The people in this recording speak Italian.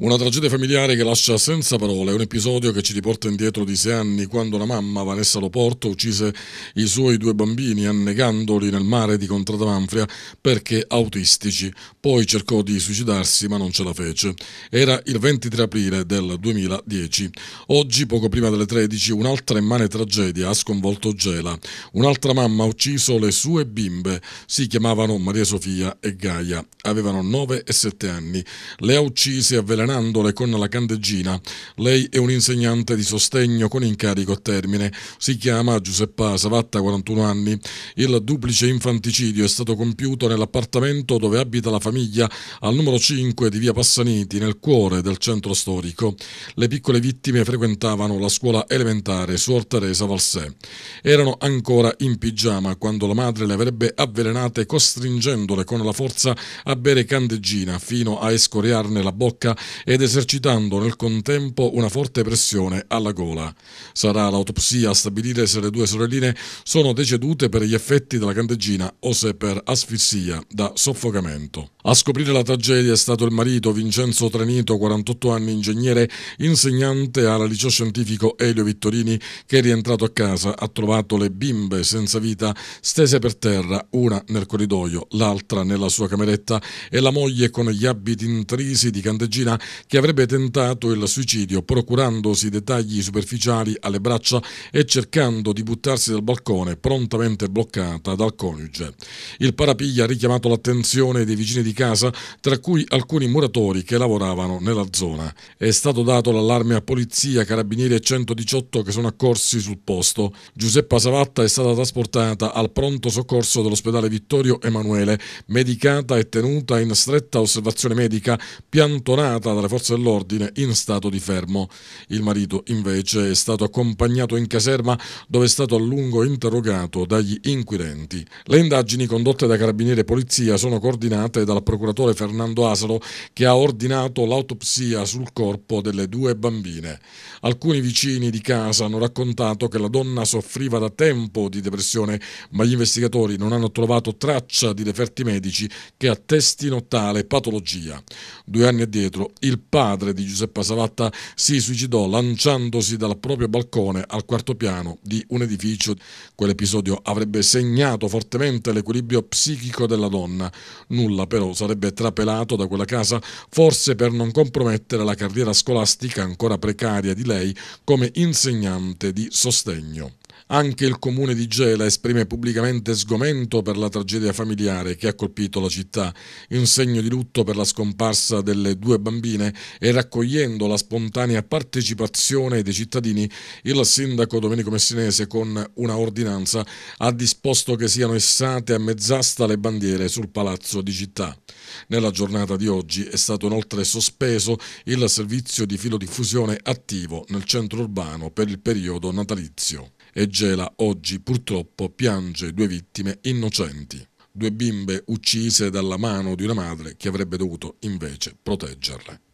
Una tragedia familiare che lascia senza parole, un episodio che ci riporta indietro di sei anni quando la mamma, Vanessa Loporto, uccise i suoi due bambini annegandoli nel mare di Contrada Manfria perché autistici. Poi cercò di suicidarsi ma non ce la fece. Era il 23 aprile del 2010. Oggi, poco prima delle 13, un'altra immane tragedia ha sconvolto Gela. Un'altra mamma ha ucciso le sue bimbe. Si chiamavano Maria Sofia e Gaia. Avevano 9 e 7 anni. Le ha uccise avvelenate ingranandole con la candeggina. Lei è un'insegnante di sostegno con incarico a termine. Si chiama Giuseppa Savatta, 41 anni. Il duplice infanticidio è stato compiuto nell'appartamento dove abita la famiglia al numero 5 di via Passaniti, nel cuore del centro storico. Le piccole vittime frequentavano la scuola elementare Suor Teresa Valsè. Erano ancora in pigiama quando la madre le avrebbe avvelenate costringendole con la forza a bere candeggina fino a escoriarne la bocca ed esercitando nel contempo una forte pressione alla gola. Sarà l'autopsia a stabilire se le due sorelline sono decedute per gli effetti della candeggina o se per asfissia da soffocamento. A scoprire la tragedia è stato il marito Vincenzo Trenito, 48 anni, ingegnere, insegnante alla liceo scientifico Elio Vittorini, che rientrato a casa ha trovato le bimbe senza vita stese per terra, una nel corridoio, l'altra nella sua cameretta e la moglie con gli abiti intrisi di candeggina che avrebbe tentato il suicidio procurandosi dettagli superficiali alle braccia e cercando di buttarsi dal balcone, prontamente bloccata dal coniuge. Il parapiglia ha richiamato l'attenzione dei vicini di casa, tra cui alcuni muratori che lavoravano nella zona. È stato dato l'allarme a polizia, carabinieri e 118 che sono accorsi sul posto. Giuseppa Savatta è stata trasportata al pronto soccorso dell'ospedale Vittorio Emanuele, medicata e tenuta in stretta osservazione medica, piantonata dalle forze dell'ordine in stato di fermo. Il marito invece è stato accompagnato in caserma dove è stato a lungo interrogato dagli inquirenti. Le indagini condotte da carabinieri e polizia sono coordinate dal procuratore Fernando Asaro che ha ordinato l'autopsia sul corpo delle due bambine. Alcuni vicini di casa hanno raccontato che la donna soffriva da tempo di depressione, ma gli investigatori non hanno trovato traccia di referti medici che attestino tale patologia. Due anni addietro il padre di Giuseppe Savatta si suicidò lanciandosi dal proprio balcone al quarto piano di un edificio. Quell'episodio avrebbe segnato fortemente l'equilibrio psichico della donna. Nulla però sarebbe trapelato da quella casa, forse per non compromettere la carriera scolastica ancora precaria di lei come insegnante di sostegno. Anche il comune di Gela esprime pubblicamente sgomento per la tragedia familiare che ha colpito la città, in segno di lutto per la scomparsa delle due bambine e raccogliendo la spontanea partecipazione dei cittadini, il sindaco Domenico Messinese con una ordinanza ha disposto che siano essate a mezz'asta le bandiere sul palazzo di città. Nella giornata di oggi è stato inoltre sospeso il servizio di filodiffusione attivo nel centro urbano per il periodo natalizio. È gela oggi purtroppo piange due vittime innocenti, due bimbe uccise dalla mano di una madre che avrebbe dovuto invece proteggerle.